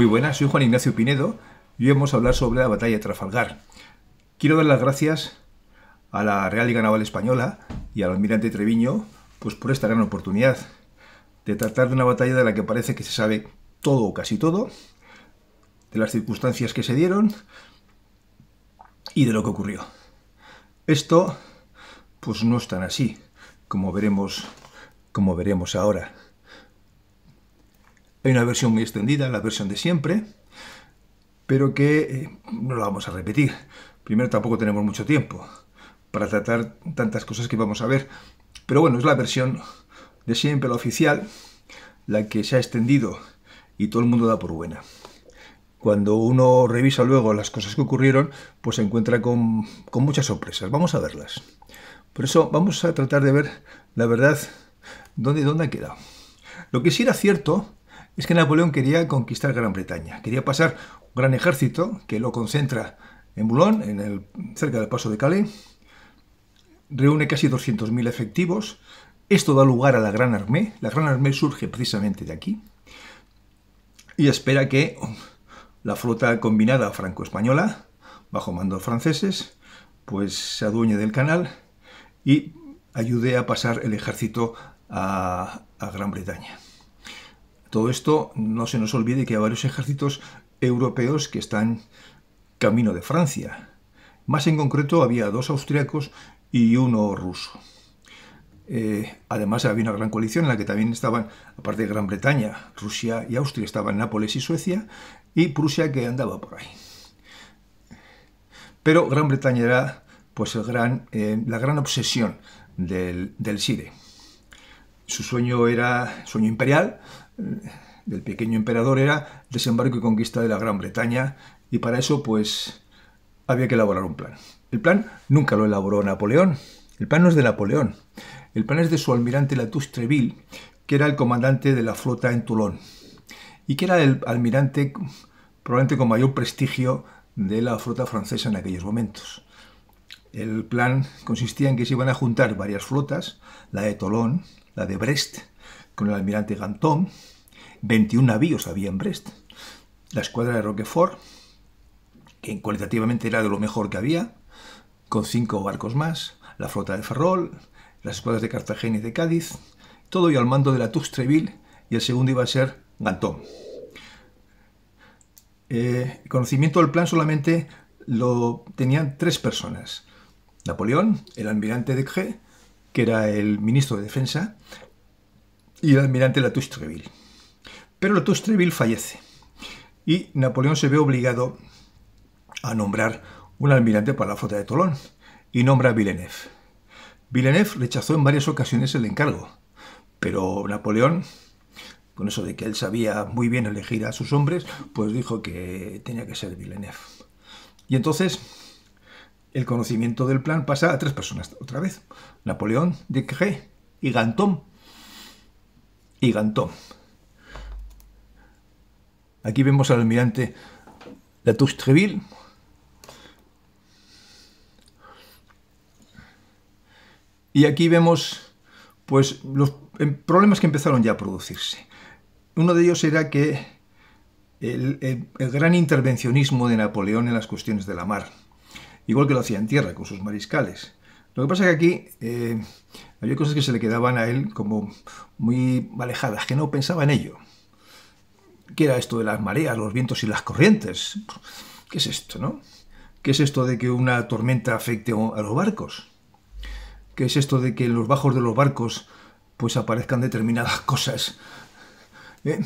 Muy buenas, soy Juan Ignacio Pinedo y hoy vamos a hablar sobre la batalla de Trafalgar. Quiero dar las gracias a la Real Liga Naval Española y al almirante Treviño pues por esta gran oportunidad de tratar de una batalla de la que parece que se sabe todo o casi todo, de las circunstancias que se dieron y de lo que ocurrió. Esto pues no es tan así, como veremos como veremos ahora. Hay una versión muy extendida, la versión de siempre, pero que eh, no la vamos a repetir. Primero tampoco tenemos mucho tiempo para tratar tantas cosas que vamos a ver. Pero bueno, es la versión de siempre, la oficial, la que se ha extendido y todo el mundo da por buena. Cuando uno revisa luego las cosas que ocurrieron, pues se encuentra con, muchas sorpresas. Vamos a verlas. Por eso vamos a tratar de ver la verdad dónde, y dónde ha quedado. Lo que sí era cierto es que Napoleón quería conquistar Gran Bretaña, quería pasar un gran ejército que lo concentra en Boulogne, en el, cerca del paso de Calais, reúne casi 200.000 efectivos, esto da lugar a la Gran Armée, la Gran Armée surge precisamente de aquí, y espera que la flota combinada franco-española, bajo mando franceses, pues se adueñe del canal y ayude a pasar el ejército a Gran Bretaña. Todo esto no se nos olvide que hay varios ejércitos europeos que están camino de Francia. Más en concreto había dos austriacos y uno ruso. Eh, además había una gran coalición en la que también estaban, aparte de Gran Bretaña, Rusia y Austria, estaban Nápoles y Suecia, y Prusia que andaba por ahí. Pero Gran Bretaña era pues eh, la gran obsesión del, SIDE. Su sueño era, sueño imperial, del pequeño emperador era desembarco y conquista de la Gran Bretaña y para eso pues había que elaborar un plan. El plan nunca lo elaboró Napoleón, el plan no es de Napoleón, el plan es de su almirante Latouche Treville, que era el comandante de la flota en Toulon y que era el almirante probablemente con mayor prestigio de la flota francesa en aquellos momentos. El plan consistía en que se iban a juntar varias flotas, la de Toulon, la de Brest, con el almirante Gantón. 21 navíos había en Brest. La escuadra de Roquefort, que cualitativamente era de lo mejor que había, con cinco barcos más, la flota de Ferrol, las escuadras de Cartagena y de Cádiz, todo y al mando de la Tuxtreville y el segundo iba a ser Gantón. El eh, conocimiento del plan solamente lo tenían tres personas. Napoleón, el almirante de g que era el ministro de Defensa, y el almirante Latouche-Treville. Pero Latouche-Treville fallece y Napoleón se ve obligado a nombrar un almirante para la flota de Tolón y nombra a Villeneuve. Villeneuve rechazó en varias ocasiones el encargo, pero Napoleón, con eso de que él sabía muy bien elegir a sus hombres, pues dijo que tenía que ser Villeneuve. Y entonces el conocimiento del plan pasa a tres personas otra vez, Napoleón, Decret y Ganton, y Gantón. Aquí vemos al almirante latouche Treville. Y aquí vemos pues, los em, problemas que empezaron ya a producirse. Uno de ellos era que el, gran intervencionismo de Napoleón en las cuestiones de la mar, igual que lo hacía en tierra con sus mariscales. Lo que pasa es que aquí eh, había cosas que se le quedaban a él como muy alejadas, que no pensaba en ello. ¿Qué era esto de las mareas, los vientos y las corrientes? ¿Qué es esto, no? ¿Qué es esto de que una tormenta afecte a los barcos? ¿Qué es esto de que en los bajos de los barcos pues aparezcan determinadas cosas? ¿Eh?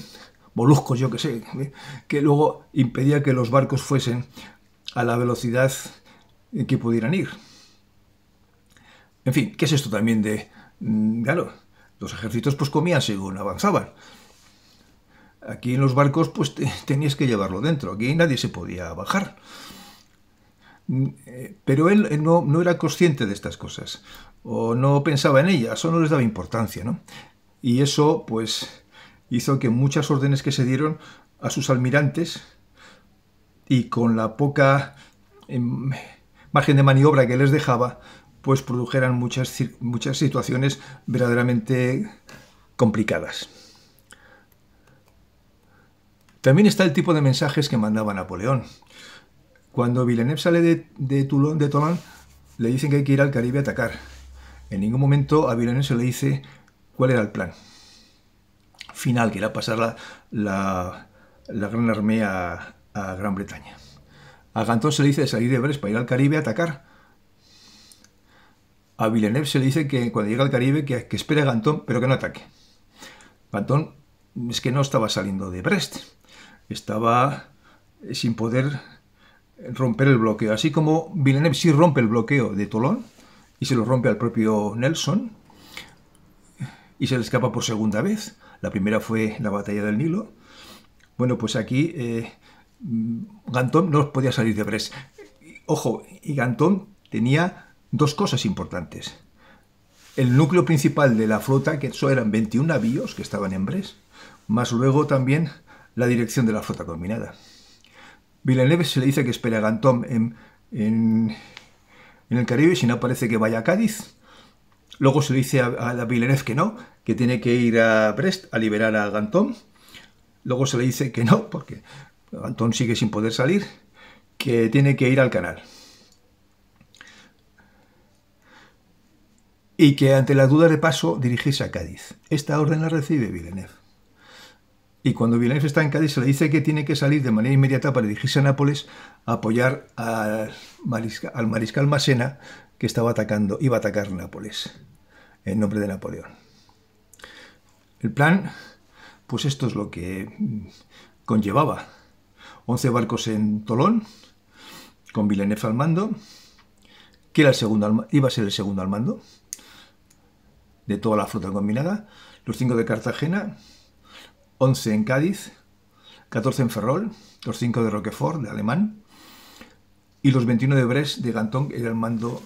yo que sé, ¿eh? que luego impedía que los barcos fuesen a la velocidad en que pudieran ir. En fin, ¿qué es esto también de... Mm, claro, los ejércitos pues comían según avanzaban. Aquí en los barcos pues tenías que llevarlo dentro, aquí nadie se podía bajar. Mm, eh, pero él eh, no, era consciente de estas cosas, o no pensaba en ellas, o no les daba importancia, ¿no? Y eso pues hizo que muchas órdenes que se dieron a sus almirantes y con la poca em, margen de maniobra que les dejaba, pues produjeran muchas, muchas situaciones verdaderamente complicadas. También está el tipo de mensajes que mandaba Napoleón. Cuando Villeneuve sale de, Toulon, de le dicen que hay que ir al Caribe a atacar. En ningún momento a Villeneuve se le dice cuál era el plan final, que era pasar la, Gran armada a, Gran Bretaña. A Gantón se le dice salir de Brest para ir al Caribe a atacar a Villeneuve se le dice que cuando llega al Caribe que, espera espere a Gantón, pero que no ataque. Gantón es que no estaba saliendo de Brest, estaba eh, sin poder romper el bloqueo. Así como Villeneuve sí rompe el bloqueo de Tolón y se lo rompe al propio Nelson y se le escapa por segunda vez. La primera fue la batalla del Nilo. Bueno, pues aquí eh, Gantón no podía salir de Brest. Ojo, y Gantón tenía dos cosas importantes. El núcleo principal de la flota, que eso eran 21 navíos que estaban en Brest, más luego también la dirección de la flota combinada. Villeneuve se le dice que espera a Gantón en, el Caribe, si no parece que vaya a Cádiz. Luego se le dice a, a Villeneuve que no, que tiene que ir a Brest a liberar a Gantón. Luego se le dice que no, porque Gantón sigue sin poder salir, que tiene que ir al canal. y que ante la duda de paso dirigirse a Cádiz. Esta orden la recibe Villeneuve. Y cuando Villeneuve está en Cádiz se le dice que tiene que salir de manera inmediata para dirigirse a Nápoles a apoyar al mariscal, al Masena que estaba atacando, iba a atacar Nápoles en nombre de Napoleón. El plan, pues esto es lo que conllevaba. 11 barcos en Tolón, con Villeneuve al mando, que era el iba a ser el segundo al mando, de toda la flota combinada, los 5 de Cartagena, 11 en Cádiz, 14 en Ferrol, los 5 de Roquefort, de Alemán, y los 21 de Brest, de Gantón, era el mando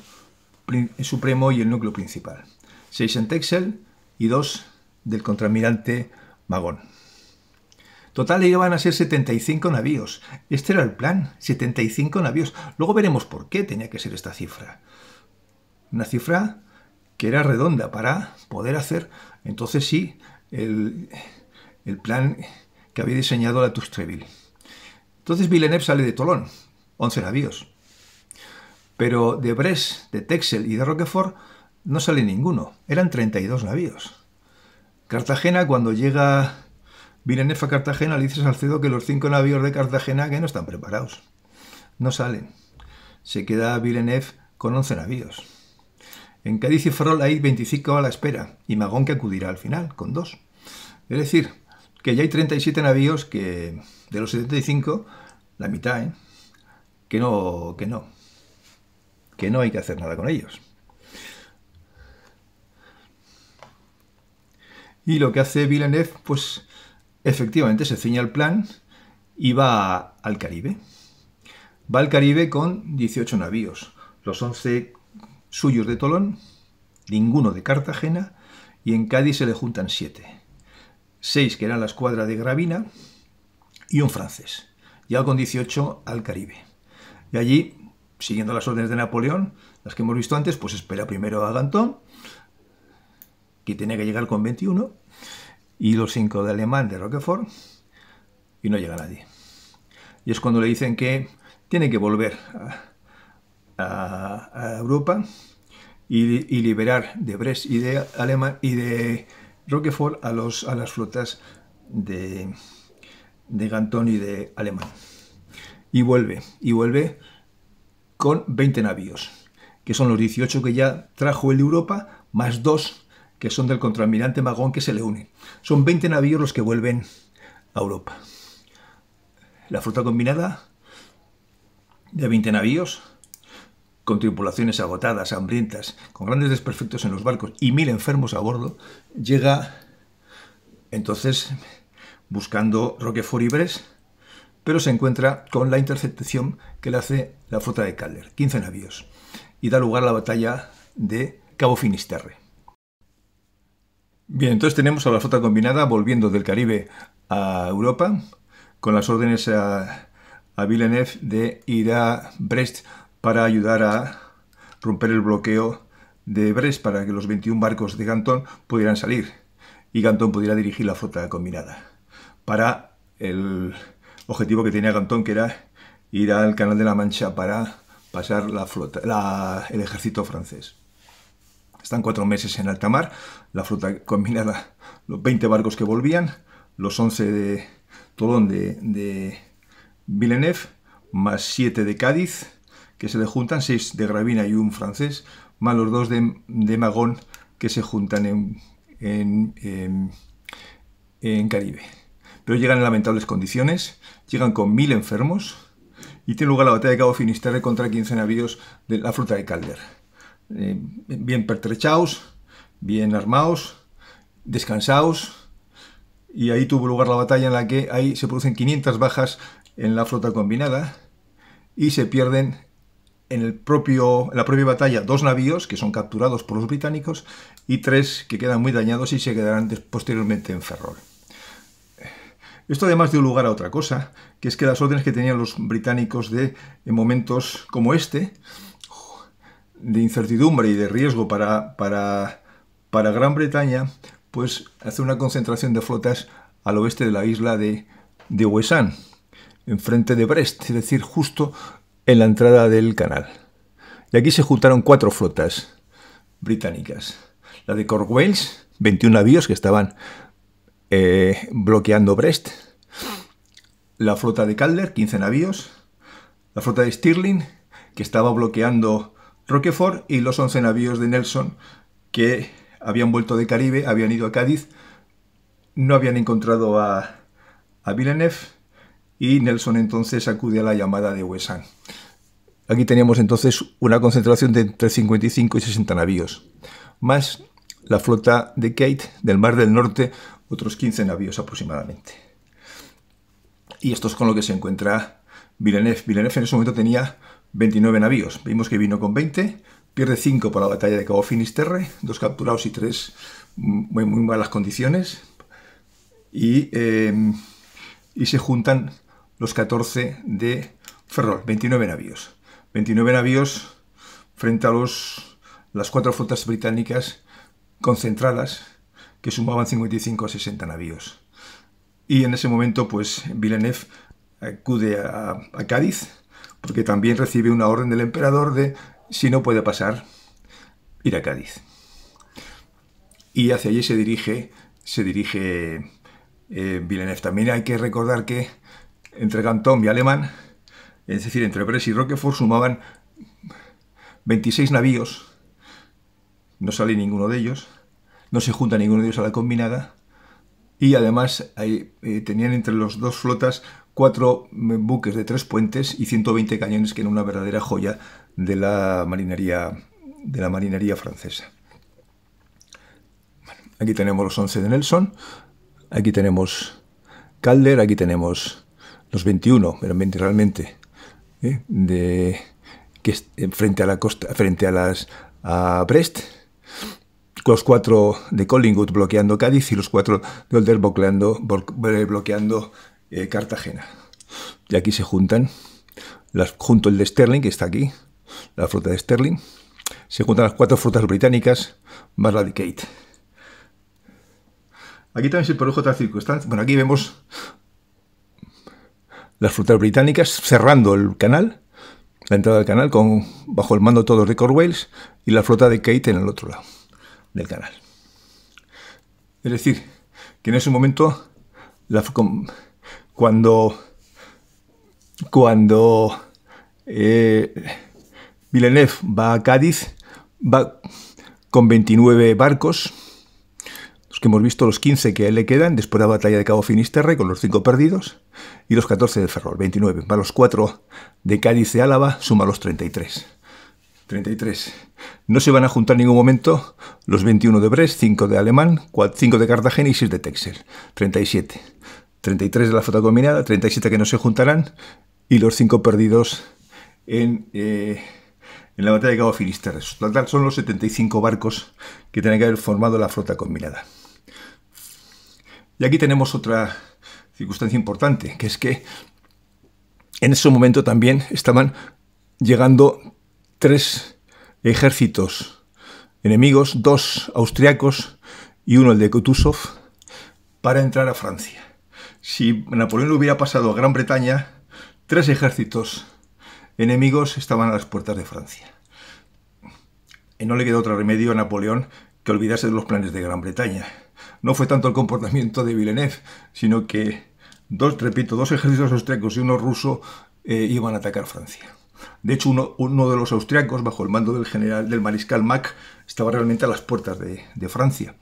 supremo y el núcleo principal. 6 en Texel y 2 del contramirante Magón. Total iban a ser 75 navíos. Este era el plan, 75 navíos. Luego veremos por qué tenía que ser esta cifra. Una cifra que era redonda para poder hacer, entonces sí, el, plan que había diseñado la Tustreville. Entonces Villeneuve sale de Tolón, 11 navíos. Pero de Brest, de Texel y de Roquefort no sale ninguno, eran 32 navíos. Cartagena, cuando llega Villeneuve a Cartagena, le dice a Salcedo que los cinco navíos de Cartagena que no están preparados. No salen. Se queda Villeneuve con 11 navíos. En Cádiz y Ferrol hay 25 a la espera y Magón que acudirá al final, con dos. Es decir, que ya hay 37 navíos que, de los 75, la mitad, ¿eh? que no, que no, que no hay que hacer nada con ellos. Y lo que hace Villeneuve, pues efectivamente se ceña el plan y va al Caribe. Va al Caribe con 18 navíos, los 11 suyos de Tolón, ninguno de Cartagena, y en Cádiz se le juntan siete. Seis que eran la escuadra de Gravina y un francés, ya con 18 al Caribe. Y allí, siguiendo las órdenes de Napoleón, las que hemos visto antes, pues espera primero a Gantón, que tenía que llegar con 21, y los cinco de Alemán de Roquefort, y no llega nadie. Y es cuando le dicen que tiene que volver a, a, Europa y, liberar de Brest y de, y de Roquefort a, los, a las flotas de, Gantón y de Alemán. Y vuelve, y vuelve con 20 navíos, que son los 18 que ya trajo el de Europa, más dos que son del contraalmirante Magón que se le une. Son 20 navíos los que vuelven a Europa. La flota combinada de 20 navíos con tripulaciones agotadas, hambrientas, con grandes desperfectos en los barcos y mil enfermos a bordo, llega entonces buscando Roquefort y Brest, pero se encuentra con la interceptación que le hace la flota de Calder, 15 navíos, y da lugar a la batalla de Cabo Finisterre. Bien, entonces tenemos a la flota combinada volviendo del Caribe a Europa, con las órdenes a, a Villeneuve de ir a Brest para ayudar a romper el bloqueo de Brest para que los 21 barcos de Gantón pudieran salir y Gantón pudiera dirigir la flota combinada para el objetivo que tenía Gantón, que era ir al Canal de la Mancha para pasar la flota, el ejército francés. Están cuatro meses en alta mar, la flota combinada, los 20 barcos que volvían, los 11 de Tolón de, de Villeneuve, más 7 de Cádiz, que se le juntan, seis de Gravina y un francés, más los dos de, de Magón que se juntan en, en, en, Caribe. Pero llegan en lamentables condiciones, llegan con mil enfermos y tiene lugar la batalla de Cabo Finisterre contra 15 navíos de la flota de Calder. Eh, bien pertrechados, bien armados, descansados, y ahí tuvo lugar la batalla en la que ahí se producen 500 bajas en la flota combinada y se pierden en, el propio, la propia batalla dos navíos que son capturados por los británicos y tres que quedan muy dañados y se quedarán posteriormente en Ferrol. Esto además dio lugar a otra cosa, que es que las órdenes que tenían los británicos de en momentos como este, de incertidumbre y de riesgo para, para, Gran Bretaña, pues hacer una concentración de flotas al oeste de la isla de, de en enfrente de Brest, es decir, justo en la entrada del canal. Y aquí se juntaron cuatro flotas británicas. La de Cork 21 navíos que estaban eh, bloqueando Brest. La flota de Calder, 15 navíos. La flota de Stirling, que estaba bloqueando Roquefort. Y los 11 navíos de Nelson, que habían vuelto de Caribe, habían ido a Cádiz. No habían encontrado a, a Villeneuve. Y Nelson entonces acude a la llamada de Wesson. Aquí teníamos entonces una concentración de entre 55 y 60 navíos, más la flota de Kate del Mar del Norte, otros 15 navíos aproximadamente. Y esto es con lo que se encuentra Villeneuve. Villeneuve en ese momento tenía 29 navíos. Vimos que vino con 20, pierde 5 por la batalla de Cabo Finisterre, dos capturados y 3 muy, muy malas condiciones. Y, em, y se juntan los 14 de Ferrol, 29 navíos. 29 navíos frente a los, las cuatro flotas británicas concentradas, que sumaban 55 a 60 navíos. Y en ese momento, pues Villeneuve acude a, Cádiz, porque también recibe una orden del emperador de, si no puede pasar, ir a Cádiz. Y hacia allí se dirige, se dirige eh, Villeneuve. También hay que recordar que entre Cantón y Alemán, es decir, entre Brest y Roquefort sumaban 26 navíos, no sale ninguno de ellos, no se junta ninguno de ellos a la combinada, y además eh, tenían entre las dos flotas cuatro mm, buques de tres puentes y 120 cañones, que era una verdadera joya de la marinería, de la marinería francesa. aquí tenemos los 11 de Nelson, aquí tenemos Calder, aquí tenemos los 21, eran 20 realmente, ¿eh? de, que eh, frente a la costa, frente a las a Brest, los cuatro de Collingwood bloqueando Cádiz y los cuatro de Older bloqueando, eh, Cartagena. Y aquí se juntan, las, junto el de Sterling, que está aquí, la flota de Sterling, se juntan las cuatro flotas británicas más la de Kate. Aquí también se produjo otra circunstancia. Bueno, aquí vemos las flotas británicas, cerrando el canal, la entrada del canal, con, bajo el mando todos de Cornwallis y la flota de Kate en el otro lado del canal. Es decir, que en ese momento, la, cuando, cuando eh, Villeneuve va a Cádiz, va con 29 barcos, los que hemos visto los 15 que a él le quedan después de la batalla de Cabo Finisterre, con los 5 perdidos, y los 14 de Ferrol, 29, más los 4 de Cádiz de Álava, suma los 33. 33. No se van a juntar en ningún momento los 21 de Brest, 5 de Alemán, 5 de Cartagena y 6 de Texel. 37. 33 de la flota combinada, 37 que no se juntarán y los 5 perdidos eh, en, la batalla de Cabo Finisterre. Total son los 75 barcos que tienen que haber formado la flota combinada. Y aquí tenemos otra circunstancia importante, que es que en ese momento también estaban llegando tres ejércitos enemigos, dos austriacos y uno el de Kutuzov, para entrar a Francia. Si Napoleón hubiera pasado a Gran Bretaña, tres ejércitos enemigos estaban a las puertas de Francia. Y no le quedó otro remedio a Napoleón que olvidarse de los planes de Gran Bretaña. No fue tanto el comportamiento de Villeneuve, sino que dos, repito, dos ejércitos austriacos y uno ruso eh, iban a atacar Francia. De hecho, uno, uno, de los austriacos, bajo el mando del general, del mariscal Mack, estaba realmente a las puertas de, Francia.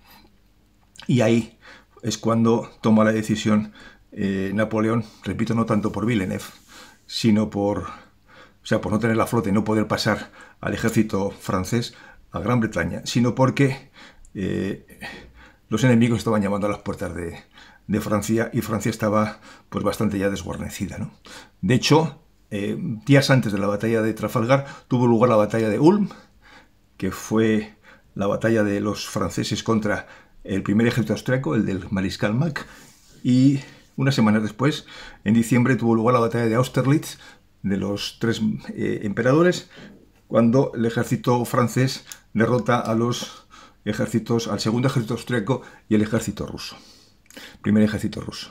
Y ahí es cuando toma la decisión eh, Napoleón, repito, no tanto por Villeneuve, sino por, o sea, por no tener la flota y no poder pasar al ejército francés a Gran Bretaña, sino porque eh, los enemigos estaban llamando a las puertas de, de Francia y Francia estaba pues bastante ya desguarnecida. De hecho, eh, días antes de la batalla de Trafalgar tuvo lugar la batalla de Ulm, que fue la batalla de los franceses contra el primer ejército austriaco, el del mariscal Mack, y unas semanas después, en diciembre, tuvo lugar la batalla de Austerlitz de los tres eh, emperadores, cuando el ejército francés derrota a los ejércitos, al segundo ejército austriaco y el ejército ruso primer ejército ruso.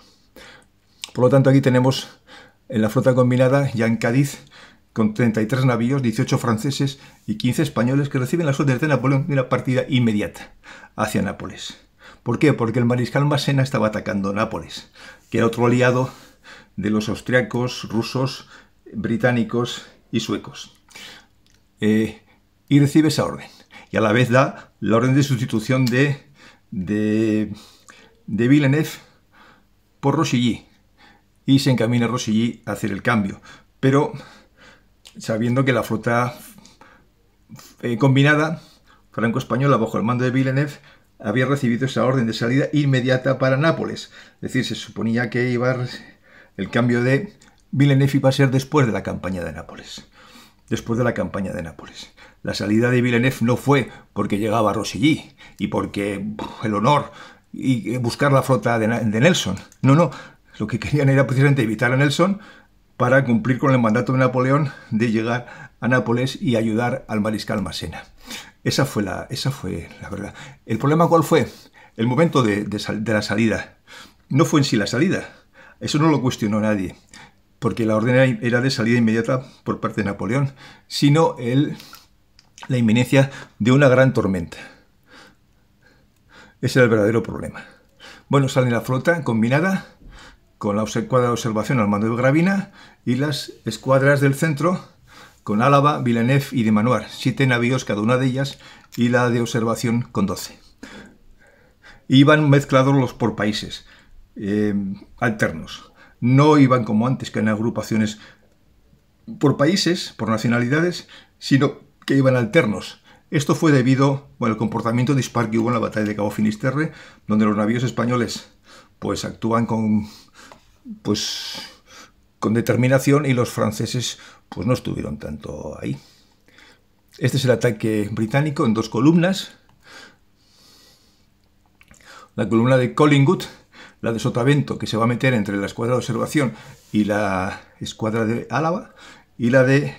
Por lo tanto, aquí tenemos en la flota combinada, ya en Cádiz, con 33 navíos, 18 franceses y 15 españoles que reciben las órdenes de Napoleón de una partida inmediata hacia Nápoles. ¿Por qué? Porque el mariscal Massena estaba atacando Nápoles, que era otro aliado de los austriacos, rusos, británicos y suecos. Eh, y recibe esa orden. Y a la vez da la orden de sustitución de, de de Villeneuve por Rosilly. Y se encamina Rosilly a hacer el cambio. Pero sabiendo que la flota eh, combinada franco-española bajo el mando de Villeneuve había recibido esa orden de salida inmediata para Nápoles. Es decir, se suponía que iba el cambio de Villeneuve iba a ser después de la campaña de Nápoles. Después de la campaña de Nápoles. La salida de Villeneuve no fue porque llegaba Rosilly y porque el honor y buscar la flota de, Nelson. No, no, lo que querían era precisamente evitar a Nelson para cumplir con el mandato de Napoleón de llegar a Nápoles y ayudar al mariscal Massena. Esa fue la, esa fue la verdad. ¿El problema cuál fue? El momento de, la salida. No fue en sí la salida. Eso no lo cuestionó nadie, porque la orden era de salida inmediata por parte de Napoleón, sino el, la inminencia de una gran tormenta. Ese era el verdadero problema. Bueno, salen la flota combinada con la escuadra de observación al mando de Gravina y las escuadras del centro con Álava, Villeneuve y de Manuar, siete navíos cada una de ellas y la de observación con 12. Iban mezclados los por países, eh, alternos. No iban como antes, que en agrupaciones por países, por nacionalidades, sino que iban alternos. Esto fue debido al comportamiento dispar que hubo en la batalla de Cabo Finisterre, donde los navíos españoles pues actúan con pues, con determinación y los franceses pues no estuvieron tanto ahí. Este es el ataque británico en dos columnas. La columna de Collingwood, la de Sotavento, que se va a meter entre la escuadra de observación y la escuadra de Álava, y la de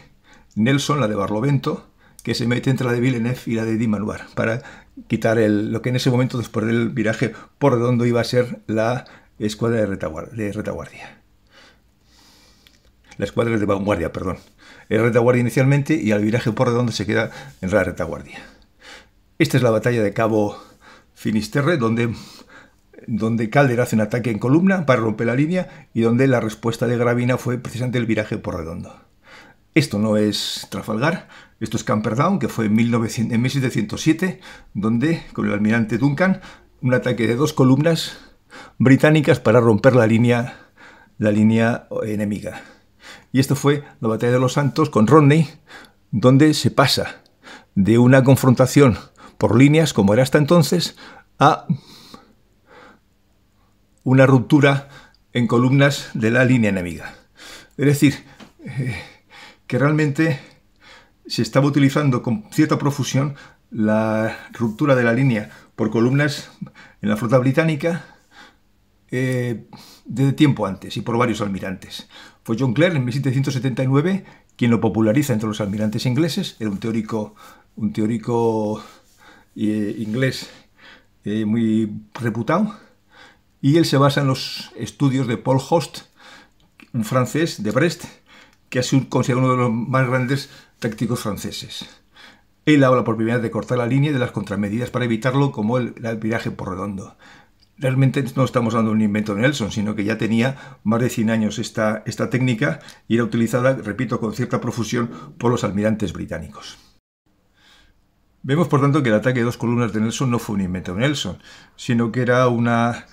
Nelson, la de Barlovento, que se mete entre la de Villeneuve y la de Di para quitar lo que en ese momento, después del viraje por redondo, iba a ser la escuadra de retaguardia. La escuadra de vanguardia, perdón. El retaguardia inicialmente y al viraje por redondo se queda en la retaguardia. Esta es la batalla de Cabo Finisterre, donde, donde Calder hace un ataque en columna para romper la línea y donde la respuesta de Gravina fue precisamente el viraje por redondo. Esto no es Trafalgar, esto es Camperdown, que fue en, 1707, donde con el almirante Duncan un ataque de dos columnas británicas para romper la línea, la línea enemiga. Y esto fue la batalla de los Santos con Rodney, donde se pasa de una confrontación por líneas, como era hasta entonces, a una ruptura en columnas de la línea enemiga. Es decir, eh, que realmente se estaba utilizando con cierta profusión la ruptura de la línea por columnas en la flota británica eh, desde tiempo antes y por varios almirantes. Fue John Clare en 1779 quien lo populariza entre los almirantes ingleses, era un teórico, un teórico eh, inglés eh, muy reputado, y él se basa en los estudios de Paul Host, un francés de Brest, que ha sido considerado uno de los más grandes tácticos franceses. Él habla por primera vez de cortar la línea y de las contramedidas para evitarlo, como el, viraje por redondo. Realmente no estamos hablando de un invento de Nelson, sino que ya tenía más de 100 años esta, técnica y era utilizada, repito, con cierta profusión por los almirantes británicos. Vemos, por tanto, que el ataque de dos columnas de Nelson no fue un invento de Nelson, sino que era una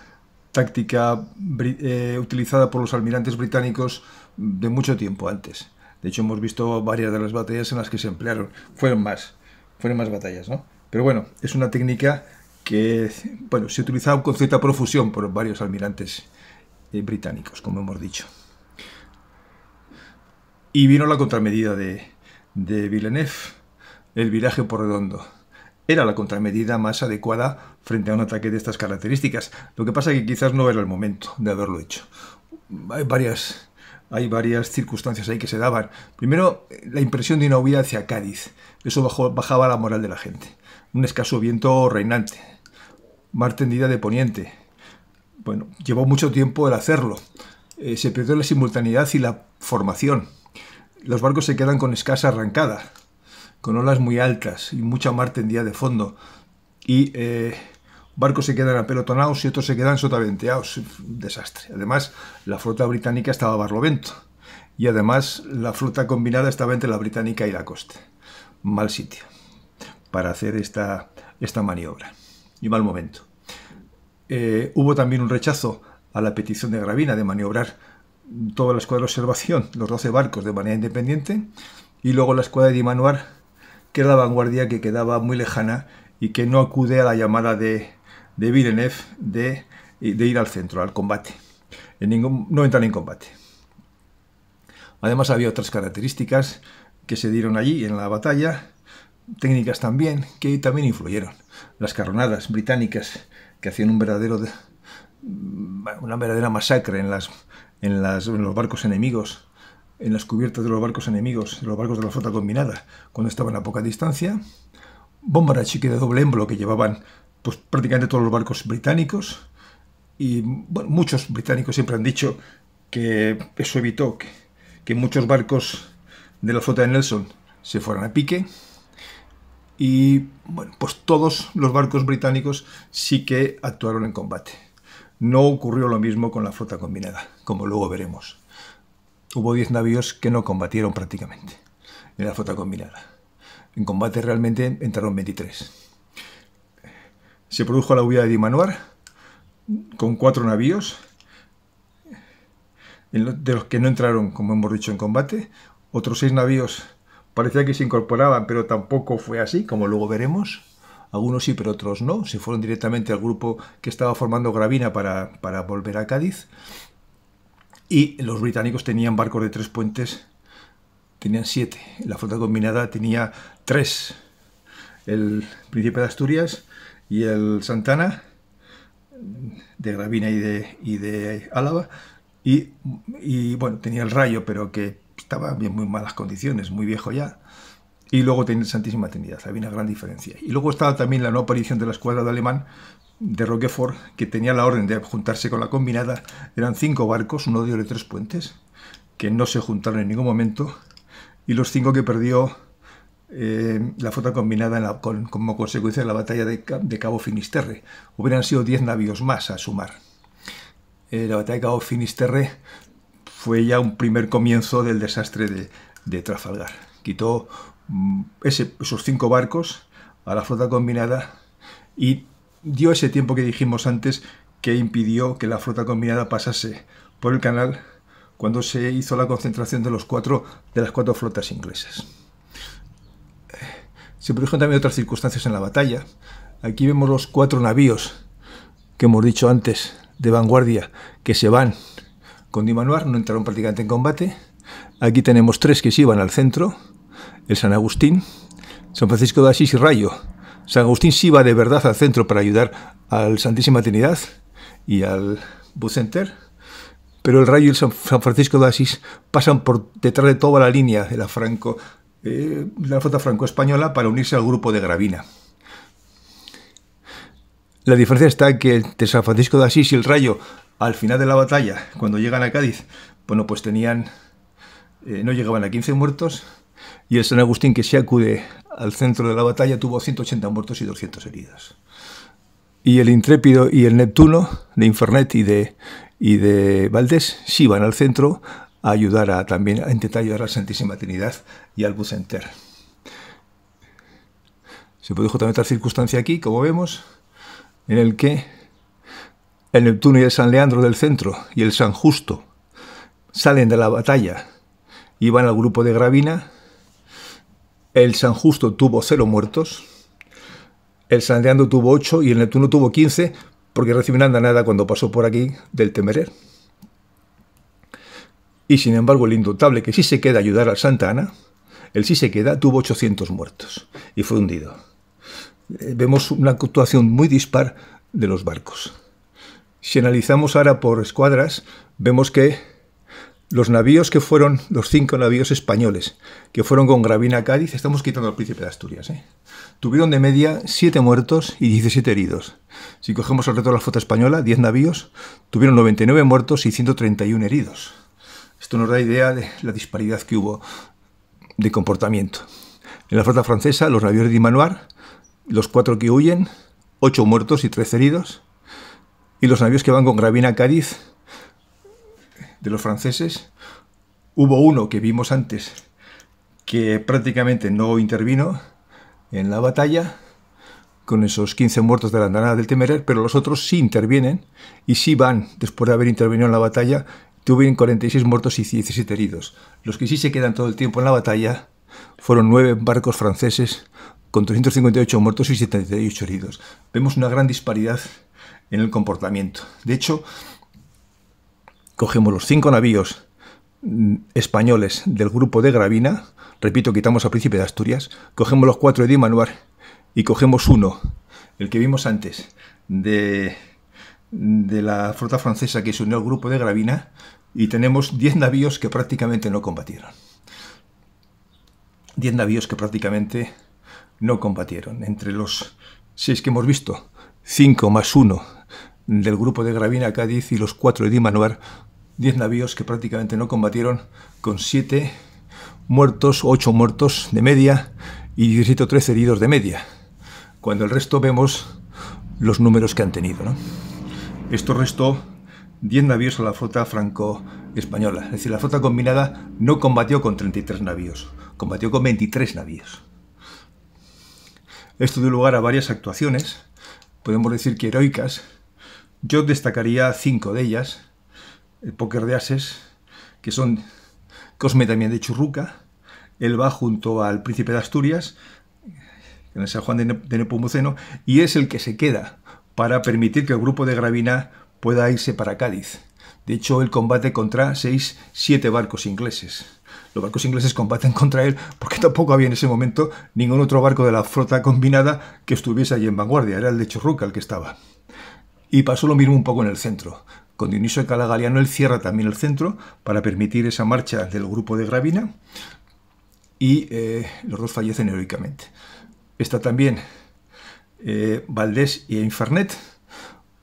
táctica eh, utilizada por los almirantes británicos de mucho tiempo antes. De hecho, hemos visto varias de las batallas en las que se emplearon. Fueron más, fueron más batallas, ¿no? Pero bueno, es una técnica que, bueno, se utilizaba con cierta profusión por varios almirantes eh, británicos, como hemos dicho. Y vino la contramedida de, de Villeneuve, el viraje por redondo era la contramedida más adecuada frente a un ataque de estas características. Lo que pasa es que quizás no era el momento de haberlo hecho. Hay varias hay varias circunstancias ahí que se daban. Primero, la impresión de una huida hacia Cádiz. Eso bajaba la moral de la gente. Un escaso viento reinante. Mar tendida de poniente. Bueno, llevó mucho tiempo el hacerlo. Eh, se perdió la simultaneidad y la formación. Los barcos se quedan con escasa arrancada, con olas muy altas y mucha mar tendida de fondo. Y eh, barcos se quedan apelotonados y otros se quedan sotaventeados. desastre. Además, la flota británica estaba barlovento. Y además, la flota combinada estaba entre la británica y la costa. Mal sitio para hacer esta, esta maniobra. Y mal momento. Eh, hubo también un rechazo a la petición de Gravina de maniobrar toda la escuadra de observación, los 12 barcos, de manera independiente. Y luego la escuadra de Dimanuar, que era la vanguardia que quedaba muy lejana y que no acude a la llamada de de Villeneuve de, de ir al centro, al combate. En ningún, no entrar en combate. Además había otras características que se dieron allí en la batalla, técnicas también, que también influyeron. Las carronadas británicas que hacían un verdadero una verdadera masacre en, las, en, los barcos enemigos, en las cubiertas de los barcos enemigos, en los barcos de la flota combinada, cuando estaban a poca distancia. Bombas chique de doble emblo que llevaban pues, prácticamente todos los barcos británicos. Y muchos británicos siempre han dicho que eso evitó que, muchos barcos de la flota de Nelson se fueran a pique. Y bueno, pues todos los barcos británicos sí que actuaron en combate. No ocurrió lo mismo con la flota combinada, como luego veremos. Hubo 10 navíos que no combatieron prácticamente en la flota combinada. En combate realmente entraron 23 se produjo la huida de Dimanuar con cuatro navíos, de los que no entraron, como hemos dicho, en combate. Otros seis navíos parecía que se incorporaban, pero tampoco fue así, como luego veremos. Algunos sí, pero otros no. Se fueron directamente al grupo que estaba formando Gravina para, para volver a Cádiz. Y los británicos tenían barcos de tres puentes, tenían siete. La flota combinada tenía tres. El príncipe de Asturias, y el Santana de Gravina y de, Álava. Y, y, bueno, tenía el Rayo, pero que estaba en muy malas condiciones, muy viejo ya. Y luego tenía el Santísima Trinidad, había una gran diferencia. Y luego estaba también la no aparición de la escuadra de alemán de Roquefort, que tenía la orden de juntarse con la combinada. Eran cinco barcos, uno de tres puentes, que no se juntaron en ningún momento. Y los cinco que perdió eh, la flota combinada como consecuencia de la batalla de, Cabo Finisterre. Hubieran sido 10 navíos más a sumar. Eh, la batalla de Cabo Finisterre fue ya un primer comienzo del desastre de, Trafalgar. Quitó mm, esos cinco barcos a la flota combinada y dio ese tiempo que dijimos antes que impidió que la flota combinada pasase por el canal cuando se hizo la concentración de, de las cuatro flotas inglesas se produjeron también otras circunstancias en la batalla. Aquí vemos los cuatro navíos que hemos dicho antes de vanguardia que se van con Dimanuar, no entraron prácticamente en combate. Aquí tenemos tres que se iban al centro, el San Agustín, San Francisco de Asís y Rayo. San Agustín sí va de verdad al centro para ayudar al Santísima Trinidad y al Bucenter, pero el Rayo y el San Francisco de Asís pasan por detrás de toda la línea de la Franco eh, la flota franco-española para unirse al grupo de Gravina. La diferencia está que entre San Francisco de Asís y el Rayo, al final de la batalla, cuando llegan a Cádiz, bueno, pues tenían, eh, no llegaban a 15 muertos, y el San Agustín que se acude al centro de la batalla tuvo 180 muertos y 200 heridos. Y el Intrépido y el Neptuno de Infernet y de, y de Valdés sí van al centro a ayudar a, también a intentar ayudar a la Santísima Trinidad y al Bucenter. Se produjo también esta circunstancia aquí, como vemos, en el que el Neptuno y el San Leandro del centro y el San Justo salen de la batalla y van al grupo de Gravina. El San Justo tuvo cero muertos, el San Leandro tuvo ocho y el Neptuno tuvo quince porque una andanada cuando pasó por aquí del Temerer. Y sin embargo, el indudable que sí se queda ayudar al Santa Ana, el sí se queda, tuvo 800 muertos y fue hundido. Eh, vemos una actuación muy dispar de los barcos. Si analizamos ahora por escuadras, vemos que los navíos que fueron, los cinco navíos españoles que fueron con Gravina a Cádiz, estamos quitando al príncipe de Asturias, ¿eh? tuvieron de media 7 muertos y 17 heridos. Si cogemos el reto de la flota española, 10 navíos, tuvieron 99 muertos y 131 heridos. Esto nos da idea de la disparidad que hubo de comportamiento. En la flota francesa, los navíos de manoir, los cuatro que huyen, ocho muertos y tres heridos, y los navíos que van con Gravina Cádiz, de los franceses, hubo uno que vimos antes que prácticamente no intervino en la batalla, con esos 15 muertos de la andanada del Temerer, pero los otros sí intervienen y sí van, después de haber intervenido en la batalla, tuvieron 46 muertos y 17 heridos. Los que sí se quedan todo el tiempo en la batalla fueron nueve barcos franceses con 358 muertos y 78 heridos. Vemos una gran disparidad en el comportamiento. De hecho, cogemos los cinco navíos mm, españoles del grupo de Gravina, repito, quitamos a Príncipe de Asturias, cogemos los cuatro de Di y cogemos uno, el que vimos antes, de de la flota francesa que se unió al grupo de Gravina y tenemos 10 navíos que prácticamente no combatieron. 10 navíos que prácticamente no combatieron. Entre los 6 que hemos visto, 5 más 1 del grupo de Gravina Cádiz y los 4 de Dimanuar 10 navíos que prácticamente no combatieron, con 7 muertos, 8 muertos de media y 17 o 13 heridos de media, cuando el resto vemos los números que han tenido. Esto restó 10 navíos a la flota franco-española. Es decir, la flota combinada no combatió con 33 navíos, combatió con 23 navíos. Esto dio lugar a varias actuaciones, podemos decir que heroicas. Yo destacaría cinco de ellas. El póker de ases, que son Cosme también de Churruca. Él va junto al príncipe de Asturias, en el San Juan de Nepomuceno, y es el que se queda para permitir que el grupo de Gravina pueda irse para Cádiz. De hecho, el combate contra seis, siete barcos ingleses. Los barcos ingleses combaten contra él porque tampoco había en ese momento ningún otro barco de la flota combinada que estuviese allí en vanguardia. Era el de Churruca el que estaba. Y pasó lo mismo un poco en el centro. Con Dionisio Calagaliano él cierra también el centro para permitir esa marcha del grupo de Gravina y eh, los dos fallecen heroicamente. Está también eh, Valdés e Infernet.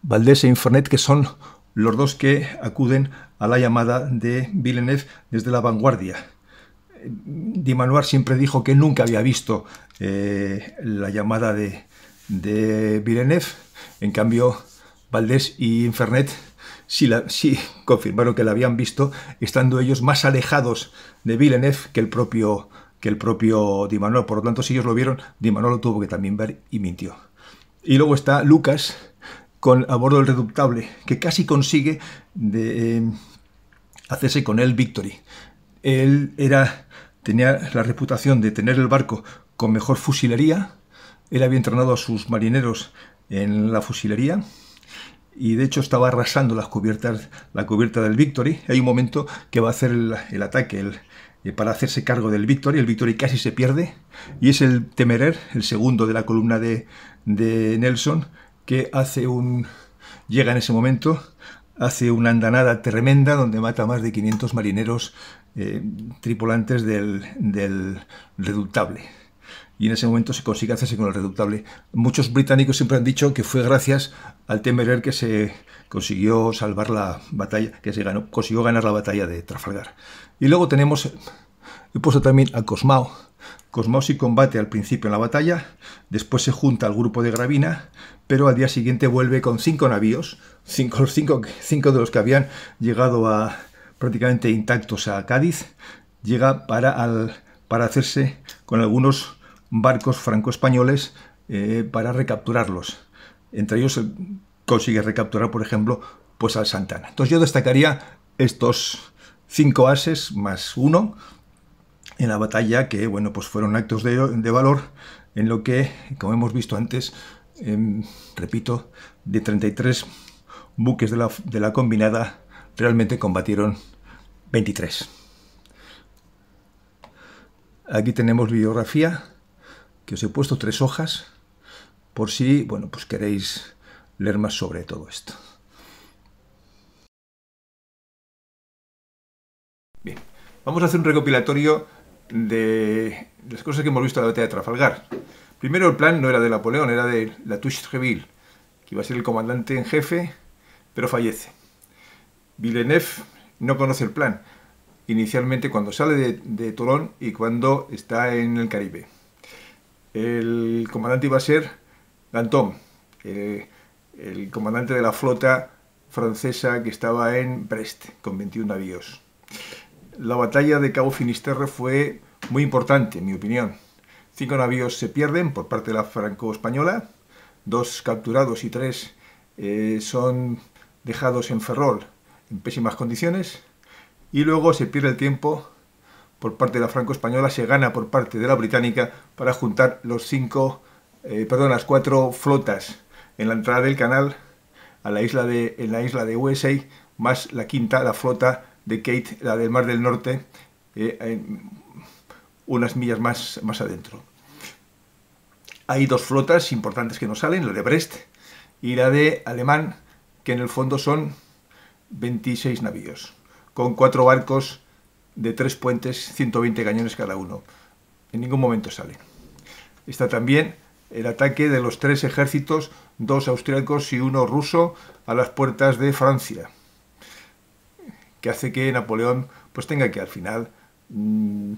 Valdés e Infernet, que son los dos que acuden a la llamada de Villeneuve desde la vanguardia. Di Manuel siempre dijo que nunca había visto eh, la llamada de, Villeneuve. En cambio, Valdés y Infernet sí, confirmaron que la habían visto, estando ellos más alejados de Villeneuve que el propio, que el propio Di Manuel. Por lo tanto, si ellos lo vieron, Di Manuel lo tuvo que también ver y mintió. Y luego está Lucas con, a bordo del Reductable, que casi consigue eh, hacerse con el Victory. Él era, tenía la reputación de tener el barco con mejor fusilería. Él había entrenado a sus marineros en la fusilería y de hecho estaba arrasando las cubiertas, la cubierta del Victory. Hay un momento que va a hacer el, ataque el, eh, para hacerse cargo del Victory. El Victory casi se pierde y es el Temerer, el segundo de la columna de, de Nelson, que hace un. llega en ese momento, hace una andanada tremenda donde mata más de 500 marineros eh, tripulantes del, del Reductable y en ese momento se consigue hacerse con el reductable. Muchos británicos siempre han dicho que fue gracias al Temerer que se consiguió salvar la batalla, que se ganó, consiguió ganar la batalla de Trafalgar. Y luego tenemos, he puesto también a Cosmao, y combate al principio en la batalla, después se junta al grupo de Gravina, pero al día siguiente vuelve con cinco navíos, cinco, de los que habían llegado prácticamente intactos a Cádiz, llega para, hacerse con algunos barcos franco-españoles eh, para recapturarlos. Entre ellos eh, consigue recapturar, por ejemplo, pues al Santana. Entonces yo destacaría estos cinco ases más uno, en la batalla que, bueno, pues fueron actos de, valor en lo que, como hemos visto antes, em, repito, de 33 buques de la, combinada realmente combatieron 23. Aquí tenemos biografía que os he puesto tres hojas, por si, bueno, pues queréis leer más sobre todo esto. Bien, vamos a hacer un recopilatorio de las cosas que hemos visto en la batalla de Trafalgar. Primero el plan no era de Napoleón, era de Latouche-Treville, que iba a ser el comandante en jefe, pero fallece. Villeneuve no conoce el plan, inicialmente cuando sale de, de y cuando está en el Caribe. El comandante iba a ser Danton, eh, el comandante de la flota francesa que estaba en Brest, con 21 navíos la batalla de Cabo Finisterre fue muy importante, en mi opinión. Cinco navíos se pierden por parte de la franco-española, dos capturados y tres eh, son dejados en Ferrol en pésimas condiciones, y luego se pierde el tiempo por parte de la franco-española, se gana por parte de la británica para juntar eh, las cuatro flotas en la entrada del canal a la isla de, en la isla de USA, más la quinta, la flota de Kate, la del Mar del Norte, eh, eh, unas millas más, más adentro. Hay dos flotas importantes que nos salen, la de Brest y la de Alemán, que en el fondo son 26 navíos, con cuatro barcos de tres puentes, 120 cañones cada uno. En ningún momento salen. Está también el ataque de los tres ejércitos, dos austriacos y uno ruso, a las puertas de Francia que hace que Napoleón pues tenga que al final mm,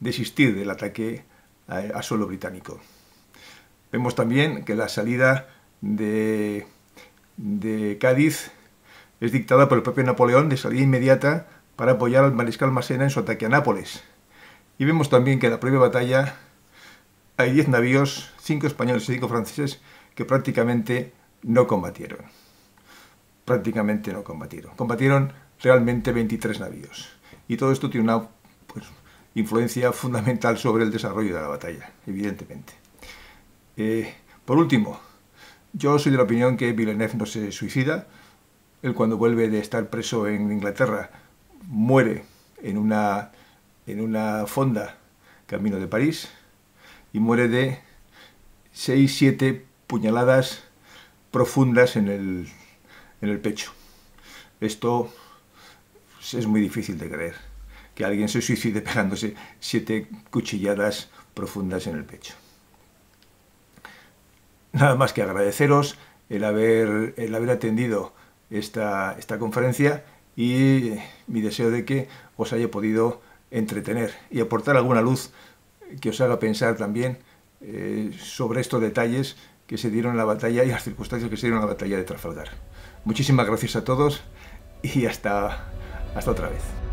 desistir del ataque a, suelo británico. Vemos también que la salida de, Cádiz es dictada por el propio Napoleón de salida inmediata para apoyar al mariscal Massena en su ataque a Nápoles. Y vemos también que en la propia batalla hay 10 navíos, 5 españoles y 5 franceses, que prácticamente no combatieron. Prácticamente no combatieron. Combatieron realmente 23 navíos. Y todo esto tiene una pues, influencia fundamental sobre el desarrollo de la batalla, evidentemente. Eh, por último, yo soy de la opinión que Villeneuve no se suicida. Él cuando vuelve de estar preso en Inglaterra muere en una, en una fonda camino de París y muere de 6-7 puñaladas profundas en el, en el pecho. Esto es muy difícil de creer que alguien se suicide pegándose siete cuchilladas profundas en el pecho. Nada más que agradeceros el haber, el haber atendido esta, esta conferencia y mi deseo de que os haya podido entretener y aportar alguna luz que os haga pensar también eh, sobre estos detalles que se dieron en la batalla y las circunstancias que se dieron en la batalla de Trafalgar. Muchísimas gracias a todos y hasta hasta otra vez.